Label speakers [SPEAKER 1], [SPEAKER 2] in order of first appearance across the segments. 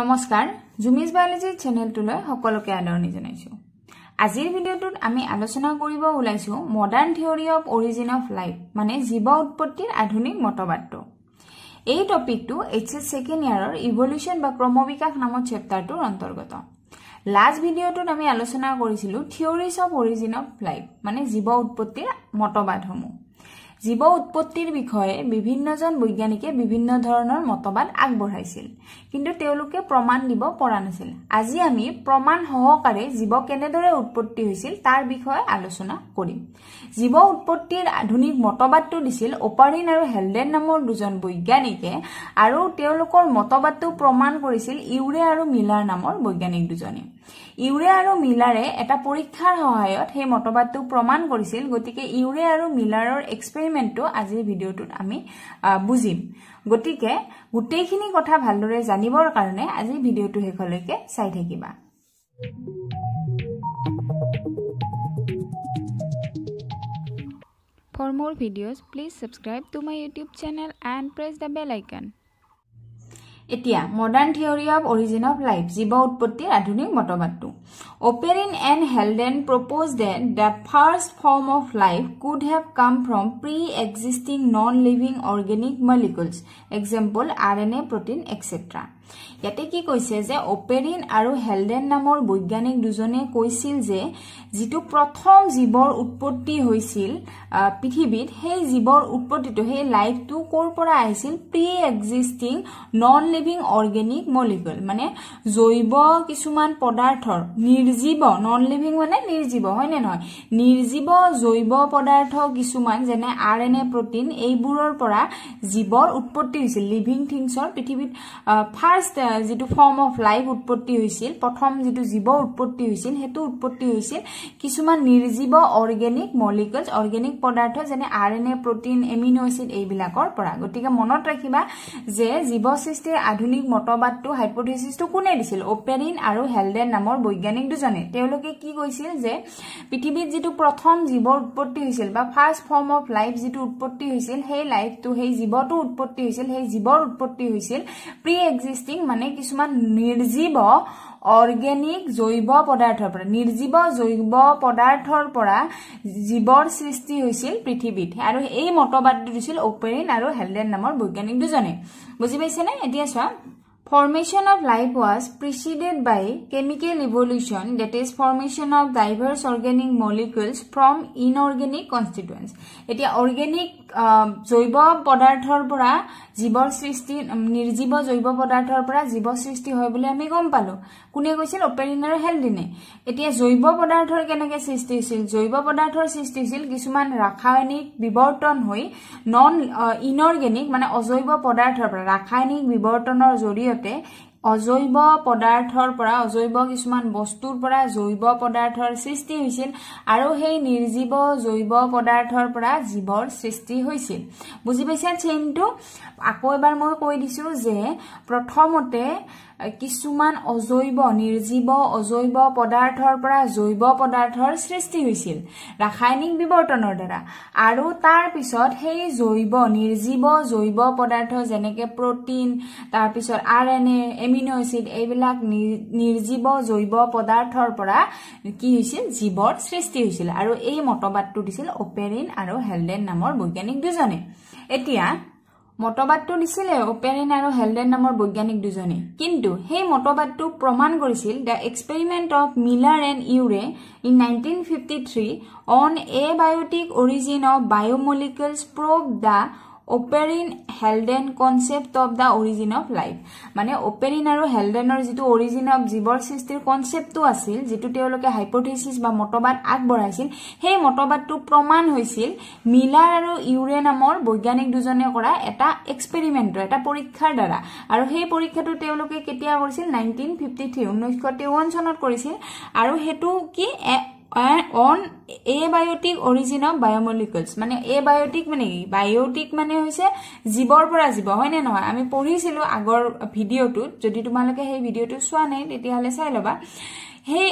[SPEAKER 1] নমস্কাৰ জুমিজ বায়'লজিৰ চেনেলটোলৈ সকলোকে আদৰণি জনাইছো আজিৰ ভিডিঅ'টোত আমি আলোচনা কৰিব ওলাইছো modern theory of origin of life মানে জীৱ উৎপত্তিৰ আধুনিক মতবাদটো এই টপিকটো এইচ এছ ছেকেণ্ড ইয়াৰৰ ইভলিউশ্যন বা ক্ৰম বিকাশ নামৰ চেপ্তাৰটোৰ অন্তৰ্গত লাষ্ট ভিডিঅ'টোত আমি আলোচনা কৰিছিলো theories of origin of life মানে জীৱ উৎপত্তিৰ মতবাদসমূহ জীৱ উৎপত্তিৰ বিষয়ে বিভিন্নজন বৈজ্ঞানিকে বিভিন্ন ধৰণৰ মতবাদ আগবঢ়াইছিল কিন্তু তেওঁলোকে প্ৰমাণ দিব পৰা নাছিল আজি আমি প্ৰমাণ সহকাৰে জীৱ কেনেদৰে উৎপত্তি হৈছিল তাৰ বিষয়ে আলোচনা কৰিম জীৱ উৎপত্তিৰ আধুনিক মতবাদটো দিছিল অপাৰিন আৰু হেলডেন নামৰ দুজন বৈজ্ঞানিকে আৰু তেওঁলোকৰ মতবাদটো প্ৰমাণ কৰিছিল ইউৰে আৰু মিলাৰ নামৰ বৈজ্ঞানিক দুজনে ইউৰে আৰু মিলাৰে এটা পৰীক্ষাৰ সহায়ত সেই মতবাদটো প্ৰমাণ কৰিছিল গতিকে ইউৰে আৰু মিলাৰৰ এক্সপেৰিমেণ্টটো আজিৰ ভিডিঅ'টোত আমি বুজিম গতিকে গোটেইখিনি কথা ভালদৰে জানিবৰ কাৰণে আজিৰ ভিডিঅ'টো শেষলৈকে চাই থাকিবা ফৰ মোৰ videos please subscribe to my YouTube channel and press the bell icon এতিয়া modern theory of origin of life জীৱ উৎপত্তিৰ আধুনিক মতবাদটো Oparin and Haldane propose that the first form of life could have come from pre existing non living organic molecules example R N A protein extra ইয়াতে কি কৈছে যে অপেৰিন আৰু হেলডেন নামৰ বৈজ্ঞানিক দুজনে কৈছিল যে যিটো প্ৰথম জীৱৰ উৎপত্তি হৈছিল পৃথিৱীত সেই জীৱৰ উৎপত্তিটো সেই লাইফটো ক'ৰ পৰা আহিছিল pre existing non living organic molecule মানে জৈৱ কিছুমান পদাৰ্থৰ নিৰ্জীৱ নন লিভিং মানে নিৰ্জীৱ হয়নে নহয় নিৰ্জীৱ জৈৱ পদাৰ্থ কিছুমান যেনে আৰ এন এ প্ৰটিন এইবোৰৰ পৰা জীৱৰ উৎপত্তি হৈছিল লিভিং থিংছৰ পৃথিৱীত ফাৰ ফাৰ্ষ্ট uh, যিটো ফৰ্ম অফ লাইফ উৎপত্তি হৈছিল প্ৰথম যিটো জীৱ উৎপত্তি হৈছিল সেইটো উৎপত্তি হৈছিল কিছুমান নিৰ্জীৱ অৰ্গেনিক মলিকুলছ অৰ্গেনিক পদাৰ্থ যেনে R N A protein amine হৈছিল এইবিলাকৰ পৰা গতিকে মনত ৰাখিবা যে জীৱ সৃষ্টিৰ আধুনিক মতবাদটো হাইপ'থিচিছটো কোনে দিছিল অপেৰিন আৰু হেলডেন নামৰ বৈজ্ঞানিক দুজনে তেওঁলোকে কি কৈছিল যে পৃথিৱীত যিটো প্ৰথম জীৱৰ উৎপত্তি হৈছিল বা ফাৰ্ষ্ট ফৰ্ম অফ লাইফ যিটো উৎপত্তি হৈছিল সেই লাইফটো সেই জীৱটো উৎপত্তি হৈছিল সেই জীৱৰ উৎপত্তি হৈছিল প্ৰি এক্সিষ্ট ফাস্টিং মানে কিছুমান নিৰ্জীৱ অৰ্গেনিক জৈৱ পদাৰ্থৰ পৰা নিৰ্জীৱ জৈৱ পদাৰ্থৰ পৰা জীৱৰ সৃষ্টি হৈছিল পৃথিৱীত আৰু এই মতবাদটো দিছিল অপেৰিন আৰু হেলডেন নামৰ বৈজ্ঞানিক দুজনে বুজি পাইছেনে এতিয়া চোৱা formation of life was preceded by chemical evolution that is formation of diverse organic molecules from inorganic constituents etia organic joiba padarthar pura jibor srishti nirjiba joiba padarthar pura jibo srishti hoy bole ami gom palo kune koisil operinar heldine etia joiba padarthar keneke srishti hisil joiba padarthar srishti hisil kisuman rakhayanik bibortan hoy non inorganic mane ajoiba padarthar pura rakhayanik bibortanor joriye জৰিয়তে অজৈৱ পদাৰ্থৰ পৰা অজৈৱ কিছুমান বস্তুৰ পৰা জৈৱ পদাৰ্থৰ সৃষ্টি হৈছিল আৰু সেই নিৰ্জীৱ জৈৱ পদাৰ্থৰ পৰা জীৱৰ সৃষ্টি হৈছিল বুজি পাইছে চেইনটো আকৌ এবাৰ মই কৈ দিছো যে প্ৰথমতে কিছুমান অজৈৱ নিৰ্জীৱ অজৈৱ পদাৰ্থৰ পৰা জৈৱ পদাৰ্থৰ সৃষ্টি হৈছিল ৰাসায়নিক বিৱৰ্তনৰ দ্বাৰা আৰু তাৰপিছত সেই জৈৱ নিৰ্জীৱ জৈৱ পদাৰ্থ যেনেকে প্ৰটিন তাৰপিছত R N A amino acid এইবিলাক নিৰ্জীৱ জৈৱ পদাৰ্থৰ পৰা কি হৈছিল জীৱৰ সৃষ্টি হৈছিল আৰু এই মতবাদটো দিছিল অপেৰিন আৰু হেলডেন নামৰ বৈজ্ঞানিক দুজনে এতিয়া মতবাদটো দিছিলে অপেনেন আৰু হেলডেন নামৰ বৈজ্ঞানিক দুজনে কিন্তু সেই মতবাদটো প্ৰমাণ কৰিছিল the experiment of Miller and Urey in nineteen fifty three on abiotic origin of biomolecules prove the Oparin Haldane concept of the origin of life মানে অপেৰিন আৰু হেলডেনৰ যিটো অৰিজিন অফ জীৱৰ সৃষ্টিৰ কনচেপ্টটো আছিল যিটো তেওঁলোকে হাইপ'থিচিছ বা মতবাদ আগবঢ়াইছিল সেই মতবাদটো প্ৰমাণ হৈছিল মিলাৰ আৰু ইউৰে নামৰ বৈজ্ঞানিক দুজনে কৰা এটা এক্সপেৰিমেণ্টৰ এটা পৰীক্ষাৰ দ্বাৰা আৰু সেই পৰীক্ষাটো তেওঁলোকে কেতিয়া কৰিছিল নাইনটিন ফিফটি থ্ৰী ঊনৈছশ তেৱন চনত কৰিছিল আৰু সেইটো কি on abiotic origin of biomolecules মানে এ এবায়টিক মানে কি বায়টিক মানে হৈছে জীৱৰ পৰা জীৱ হয়নে নহয় আমি পঢ়িছিলোঁ আগৰ ভিডিঅ'টোত যদি তোমালোকে সেই ভিডিঅ'টো চোৱা নাই তেতিয়াহ'লে চাই ল'বা সেই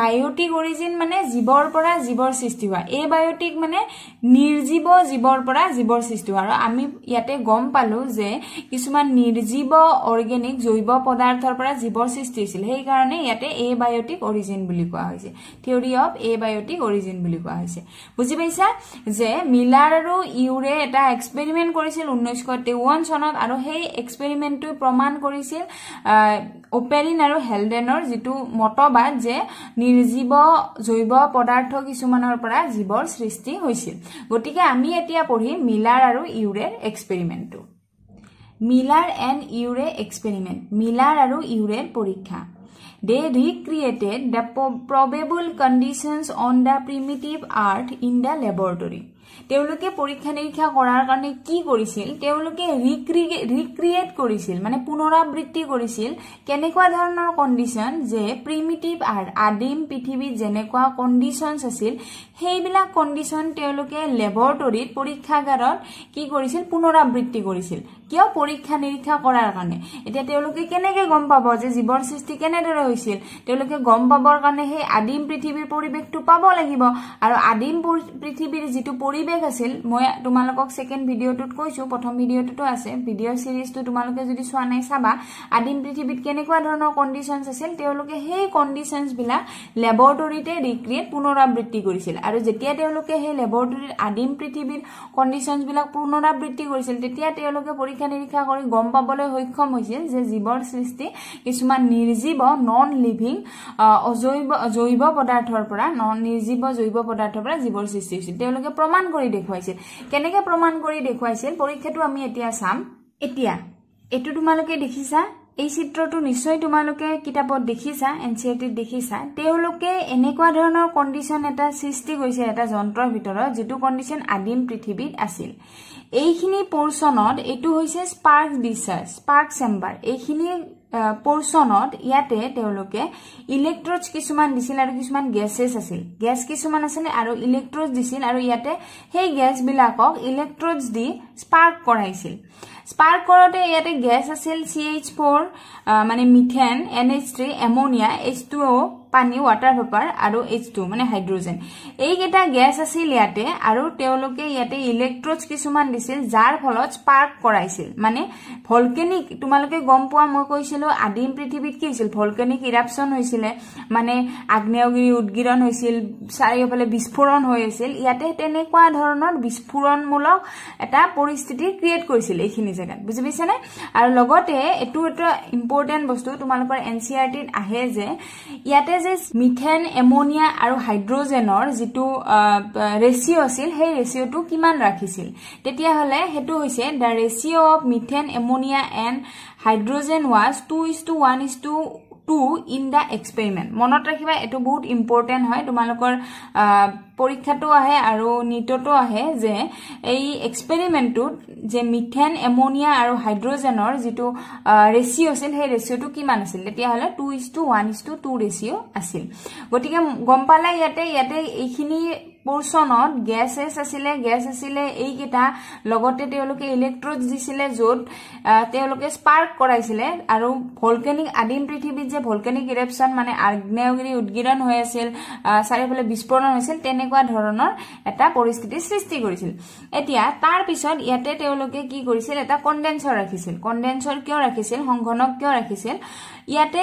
[SPEAKER 1] বায়'টিক অৰিজিন মানে জীৱৰ পৰা জীৱৰ সৃষ্টি হোৱা এই বায়'টিক মানে নিৰ্জীৱ জীৱৰ পৰা জীৱৰ সৃষ্টি হোৱা আৰু আমি ইয়াতে গম পালোঁ যে কিছুমান নিৰ্জীৱ অৰ্গেনিক জৈৱ পদাৰ্থৰ পৰা জীৱৰ সৃষ্টি হৈছিল সেইকাৰণে ইয়াতে এ বায়'টিক অৰিজিন বুলি কোৱা হৈছে theory of abiotic origin বুলি কোৱা হৈছে বুজি পাইছা যে মিলাৰ আৰু ইউৰে এটা এক্সপেৰিমেণ্ট কৰিছিল ঊনৈছশ তেৱন্ন চনত আৰু সেই এক্সপেৰিমেণ্টটোৱে প্ৰমাণ কৰিছিল অপেৰিন আৰু হেলডেনৰ যিটো মতবাদ যে নিৰ্জীৱ জৈৱ পদাৰ্থ কিছুমানৰ পৰা জীৱৰ সৃষ্টি হৈছিল গতিকে আমি এতিয়া পঢ়িম মিলাৰ আৰু ইউৰেৰ এক্সপেৰিমেণ্টটো মিলাৰ এণ্ড ইউৰে এক্সপেৰিমেণ্ট মিলাৰ আৰু ইউৰেৰ পৰীক্ষা they recreated the probable conditions on the primitive earth in the laboratory তেওঁলোকে পৰীক্ষা নিৰীক্ষা কৰাৰ কাৰণে কি কৰিছিল তেওঁলোকে ৰিক্ৰিয়েট কৰিছিল মানে পুনৰাবৃত্তি কৰিছিল কেনেকুৱা ধৰণৰ কণ্ডিশ্যন যে প্ৰিমিটিভ আৰ্ট আদিম পৃথিৱীত যেনেকুৱা কণ্ডিশ্যনছ আছিল সেইবিলাক কণ্ডিশ্যন তেওঁলোকে লেবৰেটৰীত পৰীক্ষাগাৰত কি কৰিছিল পুনৰাবৃত্তি কৰিছিল কিয় পৰীক্ষা নিৰীক্ষা কৰাৰ কাৰণে এতিয়া তেওঁলোকে কেনেকে গম পাব যে জীৱন সৃষ্টি কেনেদৰে হৈছিল তেওঁলোকে গম পাবৰ কাৰণে সেই আদিম পৃথিৱীৰ পৰিৱেশটো পাব লাগিব আৰু আদিম পৃথিৱীৰ যিটো পৰিৱেশ আছিল মই তোমালোকক ছেকেণ্ড ভিডিঅ'টোত কৈছো প্ৰথম ভিডিঅ'টোতো আছে ভিডিঅ' ছিৰিজটো তোমালোকে যদি চোৱা নাই চাবা আদিম পৃথিৱীত কেনেকুৱা ধৰণৰ কণ্ডিশ্যনছ আছিল তেওঁলোকে সেই কণ্ডিশ্যনছবিলাক লেবৰটৰীতে ৰিক্ৰিয়েট পুনৰাবৃত্তি কৰিছিল আৰু যেতিয়া তেওঁলোকে সেই লেবৰটৰীৰ আদিম পৃথিৱীৰ কণ্ডিশ্যনছবিলাক পুনৰাবৃত্তি কৰিছিল তেতিয়া তেওঁলোকে পৰীক্ষা নিৰীক্ষা কৰি গম পাবলৈ সক্ষম হৈছিল যে জীৱৰ সৃষ্টি কিছুমান নিৰ্জীৱ নন লিভিং অজৈৱ জৈৱ পদাৰ্থৰ পৰা নন নিৰ্জীৱ জৈৱ পদাৰ্থৰ পৰা জীৱৰ সৃষ্টি হৈছিল তেওঁলোকে প্ৰমাণ কৰি দেখুৱাইছিল কেনেকে প্ৰমাণ কৰি দেখুৱাইছিল পৰীক্ষাটো আমি এতিয়া চাম এতিয়া এইটো তোমালোকে দেখিছা এই চিত্ৰটো নিশ্চয় তোমালোকে কিতাপত দেখিছা এন চি আৰ টিত দেখিছা তেওঁলোকে এনেকুৱা ধৰণৰ কণ্ডিশ্যন এটা সৃষ্টি কৰিছে এটা যন্ত্ৰৰ ভিতৰত যিটো কণ্ডিশ্যন আদিম পৃথিৱীত আছিল এইখিনি পৰ্চনত এইটো হৈছে স্পাৰ্ক ডিচাৰ্জ স্পাৰ্ক চেম্বাৰ এইখিনি পৰ্চনত ইয়াতে তেওঁলোকে ইলেক্ট্ৰজ কিছুমান দিছিল আৰু কিছুমান গেছেছ আছিল গেছ কিছুমান আছিলে আৰু ইলেক্ট্ৰজ দিছিল আৰু ইয়াতে সেই গেছবিলাকক ইলেক্ট্ৰজ দি স্পাৰ্ক কৰাইছিল স্পাৰ্ক কৰোতে ইয়াতে গেছ আছিল চি এইচ ফ'ৰ মানে methane N H three ammonia H two O' পানী ৱাটাৰ পেপাৰ আৰু এইচ টু মানে হাইড্ৰজেন এইকেইটা গেছ আছিল ইয়াতে আৰু তেওঁলোকে ইয়াতে ইলেক্ট্ৰ'ড কিছুমান দিছিল যাৰ ফলত স্পাৰ্ক কৰাইছিল মানে ভলকেনিক তোমালোকে গম পোৱা মই কৈছিলো আদিম পৃথিৱীত কি হৈছিল ভলকেনিক ইৰাপশ্যন হৈছিলে মানে আগ্নেয়গিৰি উদগিৰণ হৈছিল চাৰিওফালে বিস্ফোৰণ হৈ আছিল ইয়াতে তেনেকুৱা ধৰণৰ বিস্ফোৰণমূলক এটা পৰিস্থিতি ক্ৰিয়েট কৰিছিল এইখিনি জেগাত বুজি পাইছানে আৰু লগতে এইটো এটা ইম্পৰ্টেণ্ট বস্তু তোমালোকৰ এন চি আৰ টিত আহে যে ইয়াতে যে মিথেন এমনিয়া আৰু হাইড্ৰজেনৰ যিটো ৰেচিঅ' আছিল সেই ৰেচিঅ'টো কিমান ৰাখিছিল তেতিয়াহ'লে সেইটো হৈছে the ratio' of methane ammonia and hydrogen was two is to one is to two in the experiment মনত ৰাখিবা এইটো বহুত ইম্পৰ্টেণ্ট হয় তোমালোকৰ পৰীক্ষাটো আহে আৰু নীটতো আহে যে এই এক্সপেৰিমেণ্টটোত যে মিথেন এমনিয়া আৰু হাইড্ৰজেনৰ যিটো ৰেচিঅ' আছিল সেই ৰেচিঅ'টো কিমান আছিল তেতিয়াহ'লে two is to one is to two ratio' আছিল গতিকে গম পালে ইয়াতে ইয়াতে এইখিনি পৰ্চনত গেছ এছ আছিলে গেছ আছিলে এইকেইটা লগতে তেওঁলোকে ইলেক্ট্ৰড দিছিলে য'ত তেওঁলোকে স্পাৰ্ক কৰাইছিলে আৰু ভলকেনিক আদিম পৃথিৱীত যে ভলকেনিক ইৰেপশ্যন মানে আগ্নেয়গিৰি উদগিৰণ হৈ আছিল চাৰিওফালে বিস্ফোৰণ হৈছিল তেনেকুৱা ধৰণৰ এটা পৰিস্থিতিৰ সৃষ্টি কৰিছিল এতিয়া তাৰপিছত ইয়াতে তেওঁলোকে কি কৰিছিল এটা কণ্ডেঞ্চৰ ৰাখিছিল কণ্ডেঞ্চৰ কিয় ৰাখিছিল সংঘনক কিয় ৰাখিছিল ইয়াতে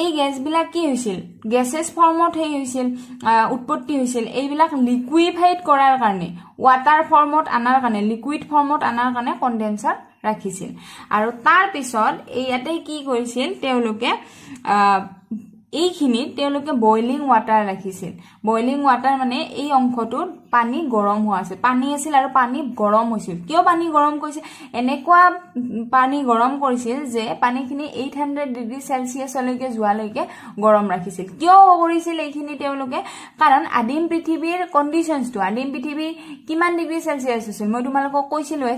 [SPEAKER 1] এই গেছবিলাক কি হৈছিল গেছেছ ফৰ্মত সেই হৈছিল উৎপত্তি হৈছিল এইবিলাক লিকুইফাইড কৰাৰ কাৰণে ৱাটাৰ ফৰ্মত অনাৰ কাৰণে লিকুইড ফৰ্মত অনাৰ কাৰণে কণ্ডেনচাৰ ৰাখিছিল আৰু তাৰপিছত ইয়াতে কি কৰিছিল তেওঁলোকে এইখিনি তেওঁলোকে বইলিং ৱাটাৰ ৰাখিছিল বইলিং ৱাটাৰ মানে এই অংশটোত পানী গৰম হোৱা আছিল পানী আছিল আৰু পানী গৰম হৈছিল কিয় পানী গৰম কৰিছিল এনেকুৱা পানী গৰম কৰিছিল যে পানীখিনি এইট হাণ্ড্ৰেড ডিগ্ৰী চেলচিয়াছলৈকে যোৱালৈকে গৰম ৰাখিছিল কিয় কৰিছিল এইখিনি তেওঁলোকে কাৰণ আদিম পৃথিৱীৰ কণ্ডিশ্যনছটো আদিম পৃথিৱী কিমান ডিগ্ৰী চেলচিয়াছ আছিল মই তোমালোকক কৈছিলোৱে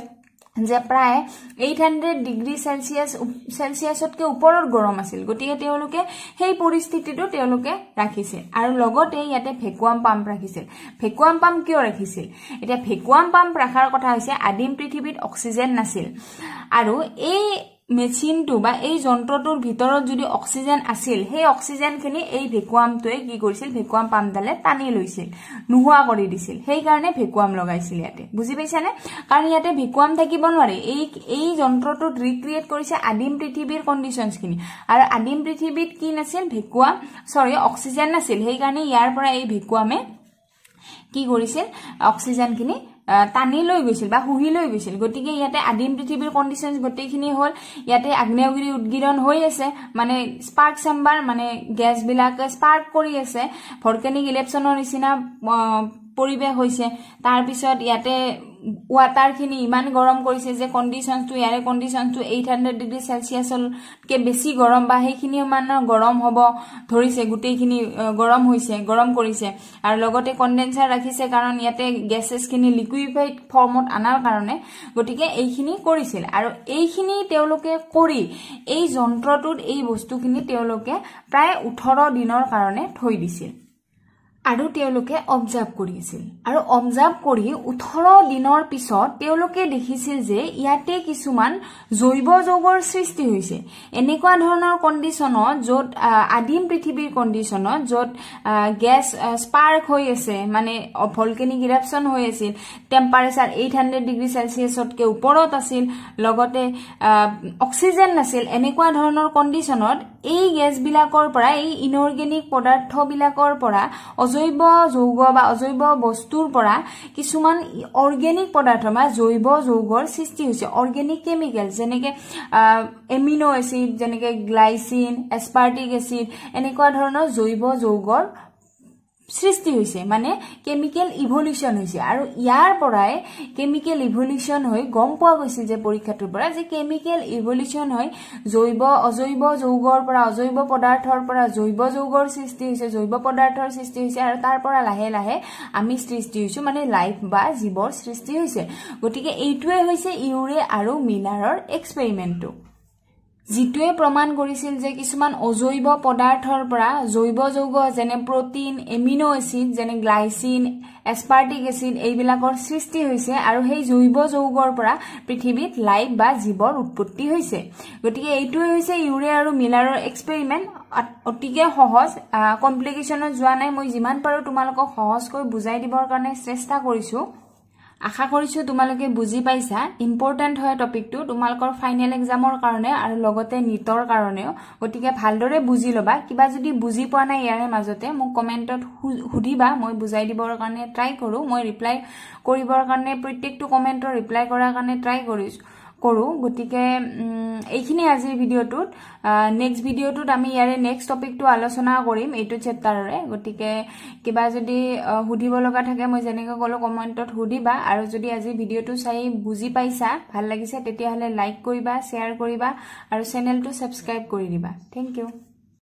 [SPEAKER 1] যে প্ৰায় এইট হাণ্ড্ৰেড ডিগ্ৰী চেলচিয়াছ চেলচিয়াছতকৈ ওপৰত গৰম আছিল গতিকে তেওঁলোকে সেই পৰিস্থিতিটো তেওঁলোকে ৰাখিছিল আৰু লগতে ইয়াতে ভেকুৱাম পাম্প ৰাখিছিল ভেকুৱাম পাম্প কিয় ৰাখিছিল এতিয়া ভেকুৱাম পাম্প ৰাখাৰ কথা হৈছে আদিম পৃথিৱীত অক্সিজেন নাছিল আৰু এই মেচিনটো বা এই যন্ত্ৰটোৰ ভিতৰত যদি অক্সিজেন আছিল সেই অক্সিজেনখিনি এই ভেকুৱামটোৱে কি কৰিছিল ভেকুৱাম পামডালে টানি লৈছিল নোহোৱা কৰি দিছিল সেইকাৰণে ভেকুৱাম লগাইছিল ইয়াতে বুজি পাইছানে কাৰণ ইয়াতে ভেকুৱাম থাকিব নোৱাৰে এই এই যন্ত্ৰটোত ৰিক্ৰিয়েট কৰিছে আদিম পৃথিৱীৰ কণ্ডিশ্যন খিনি আৰু আদিম পৃথিৱীত কি নাছিল ভেকুৱাম চৰি অক্সিজেন নাছিল সেইকাৰণে ইয়াৰ পৰা এই ভেকুৱামে কি কৰিছিল অক্সিজেনখিনি টানি লৈ গৈছিল বা শুহি লৈ গৈছিল গতিকে ইয়াতে আদিম পৃথিৱীৰ কণ্ডিশ্যন গোটেইখিনি হ'ল ইয়াতে আগ্নেয়গিৰি উদগিৰণ হৈ আছে মানে স্পাৰ্ক চেম্বাৰ মানে গেছবিলাকে স্পাৰ্ক কৰি আছে ভৰকেনিক ইলেকশ্যনৰ নিচিনা পৰিৱেশ হৈছে তাৰপিছত ইয়াতে ৱাটাৰখিনি ইমান গৰম কৰিছে যে কণ্ডিশ্যনটো ইয়াৰে কণ্ডিশ্যনটো এইট হাণ্ড্ৰেড ডিগ্ৰী চেলচিয়াছলৈকে বেছি গৰম বা সেইখিনি মানৰ গৰম হ'ব ধৰিছে গোটেইখিনি গৰম হৈছে গৰম কৰিছে আৰু লগতে কণ্ডেঞ্চাৰ ৰাখিছে কাৰণ ইয়াতে গেছেছখিনি লিকুইফাইড ফৰ্মত অনাৰ কাৰণে গতিকে এইখিনি কৰিছিল আৰু এইখিনি তেওঁলোকে কৰি এই যন্ত্ৰটোত এই বস্তুখিনি তেওঁলোকে প্ৰায় ওঠৰ দিনৰ কাৰণে থৈ দিছিল আৰু তেওঁলোকে অবজাৰ্ভ কৰিছিল আৰু অবজাৰ্ভ কৰি ওঠৰ দিনৰ পিছত তেওঁলোকে দেখিছিল যে ইয়াতে কিছুমান জৈৱ যোগৰ সৃষ্টি হৈছে এনেকুৱা ধৰণৰ কণ্ডিশ্যনত য'ত আদিম পৃথিৱীৰ কণ্ডিশ্যনত য'ত গেছ স্পাৰ্ক হৈ আছে মানে ভলকেনিক ইৰাপশ্যন হৈ আছিল টেম্পাৰেচাৰ এইট হাণ্ড্ৰেড ডিগ্ৰী চেলচিয়াছতকৈ ওপৰত আছিল লগতে অক্সিজেন নাছিল এনেকুৱা ধৰণৰ কণ্ডিশ্যনত এই গেছবিলাকৰ পৰা এই ইনঅৰ্গেনিক পদাৰ্থবিলাকৰ পৰা অজৈৱ যৌগ বা অজৈৱ বস্তুৰ পৰা কিছুমান অৰ্গেনিক পদাৰ্থ বা জৈৱ যৌগৰ সৃষ্টি হৈছে অৰ্গেনিক কেমিকেল যেনেকে এমিন' এচিড যেনেকে গ্লাইচিন এছপাৰ্টিক এচিড এনেকুৱা ধৰণৰ জৈৱ যৌগৰ সৃষ্টি হৈছে মানে কেমিকেল ইভলিউশ্যন হৈছে আৰু ইয়াৰ পৰাই কেমিকেল ইভলিউশ্যন হৈ গম পোৱা গৈছিল যে পৰীক্ষাটোৰ পৰা যে কেমিকেল ইভলিউশ্যন হৈ জৈৱ অজৈৱ যৌগৰ পৰা অজৈৱ পদাৰ্থৰ পৰা জৈৱ যৌগৰ সৃষ্টি হৈছে জৈৱ পদাৰ্থৰ সৃষ্টি হৈছে আৰু তাৰ পৰা লাহে লাহে আমি সৃষ্টি হৈছো মানে লাইফ বা জীৱৰ সৃষ্টি হৈছে গতিকে এইটোৱে হৈছে ইউৰে আৰু মিনাৰৰ এক্সপেৰিমেণ্টটো যিটোৱে প্ৰমাণ কৰিছিল যে কিছুমান অজৈৱ পদাৰ্থৰ পৰা জৈৱ যৌগ যেনে প্ৰটিন এমিন' এচিড যেনে গ্লাইচিন এছপাৰ্টিক এচিড এইবিলাকৰ সৃষ্টি হৈছে আৰু সেই জৈৱ যৌগৰ পৰা পৃথিৱীত লাইফ বা জীৱৰ উৎপত্তি হৈছে গতিকে এইটোৱে হৈছে ইউৰে আৰু মিলাৰৰ এক্সপেৰিমেণ্ট অতিকে সহজ কমপ্লিকেশ্যনত যোৱা নাই মই যিমান পাৰোঁ তোমালোকক সহজকৈ বুজাই দিবৰ কাৰণে চেষ্টা কৰিছোঁ আশা কৰিছো তোমালোকে বুজি পাইছা ইম্পৰ্টেণ্ট হয় টপিকটো তোমালোকৰ ফাইনেল এক্সামৰ কাৰণে আৰু লগতে নীটৰ কাৰণেও গতিকে ভালদৰে বুজি ল'বা কিবা যদি বুজি পোৱা নাই ইয়াৰে মাজতে মোক কমেণ্টত সুধিবা মই বুজাই দিবৰ কাৰণে ট্ৰাই কৰোঁ মই ৰিপ্লাই কৰিবৰ কাৰণে প্ৰত্যেকটো কমেণ্টৰ ৰিপ্লাই কৰাৰ কাৰণে ট্ৰাই কৰিছোঁ কৰোঁ গতিকে এইখিনিয়ে আজিৰ ভিডিঅ'টোত নেক্সট ভিডিঅ'টোত আমি ইয়াৰে নেক্সট টপিকটো আলোচনা কৰিম এইটো চেপ্তাৰৰে গতিকে কিবা যদি সুধিব লগা থাকে মই যেনেকৈ ক'লোঁ কমেণ্টত সুধিবা আৰু যদি আজি ভিডিঅ'টো চাই বুজি পাইছা ভাল লাগিছে তেতিয়াহ'লে লাইক কৰিবা শ্বেয়াৰ কৰিবা আৰু চেনেলটো ছাবস্ক্ৰাইব কৰি দিবা থেংক ইউ